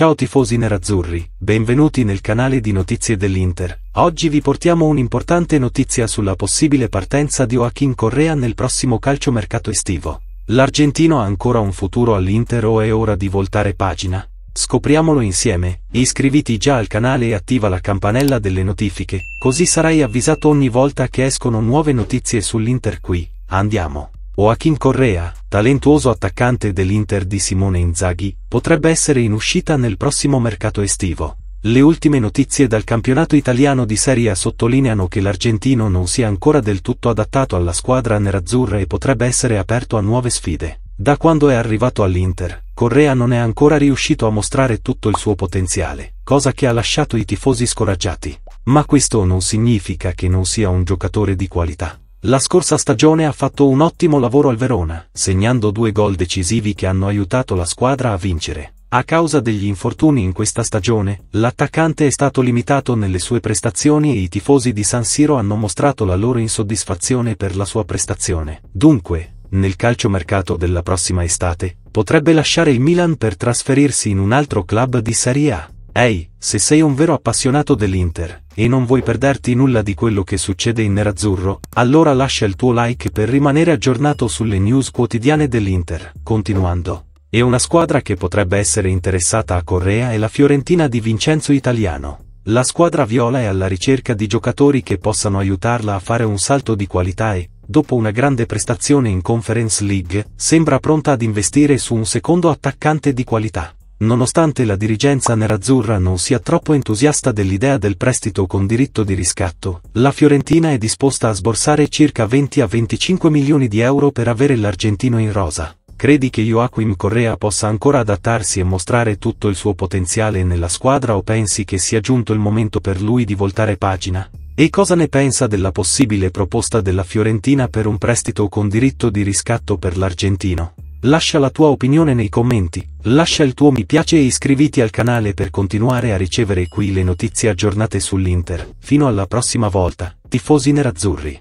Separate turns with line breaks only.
Ciao tifosi nerazzurri, benvenuti nel canale di notizie dell'Inter. Oggi vi portiamo un'importante notizia sulla possibile partenza di Joaquin Correa nel prossimo calciomercato estivo. L'argentino ha ancora un futuro all'Inter o è ora di voltare pagina? Scopriamolo insieme, iscriviti già al canale e attiva la campanella delle notifiche, così sarai avvisato ogni volta che escono nuove notizie sull'Inter qui. Andiamo. Joaquin Correa, talentuoso attaccante dell'Inter di Simone Inzaghi, potrebbe essere in uscita nel prossimo mercato estivo. Le ultime notizie dal campionato italiano di Serie A sottolineano che l'argentino non sia ancora del tutto adattato alla squadra nerazzurra e potrebbe essere aperto a nuove sfide. Da quando è arrivato all'Inter, Correa non è ancora riuscito a mostrare tutto il suo potenziale, cosa che ha lasciato i tifosi scoraggiati. Ma questo non significa che non sia un giocatore di qualità. La scorsa stagione ha fatto un ottimo lavoro al Verona, segnando due gol decisivi che hanno aiutato la squadra a vincere. A causa degli infortuni in questa stagione, l'attaccante è stato limitato nelle sue prestazioni e i tifosi di San Siro hanno mostrato la loro insoddisfazione per la sua prestazione. Dunque, nel calciomercato della prossima estate, potrebbe lasciare il Milan per trasferirsi in un altro club di Serie A. Ehi, se sei un vero appassionato dell'Inter, e non vuoi perderti nulla di quello che succede in nerazzurro, allora lascia il tuo like per rimanere aggiornato sulle news quotidiane dell'Inter. Continuando. E una squadra che potrebbe essere interessata a Correa è la Fiorentina di Vincenzo Italiano. La squadra viola è alla ricerca di giocatori che possano aiutarla a fare un salto di qualità e, dopo una grande prestazione in Conference League, sembra pronta ad investire su un secondo attaccante di qualità nonostante la dirigenza nerazzurra non sia troppo entusiasta dell'idea del prestito con diritto di riscatto, la Fiorentina è disposta a sborsare circa 20 a 25 milioni di euro per avere l'argentino in rosa. Credi che Joaquim Correa possa ancora adattarsi e mostrare tutto il suo potenziale nella squadra o pensi che sia giunto il momento per lui di voltare pagina? E cosa ne pensa della possibile proposta della Fiorentina per un prestito con diritto di riscatto per l'argentino? lascia la tua opinione nei commenti, lascia il tuo mi piace e iscriviti al canale per continuare a ricevere qui le notizie aggiornate sull'Inter. Fino alla prossima volta, tifosi nerazzurri.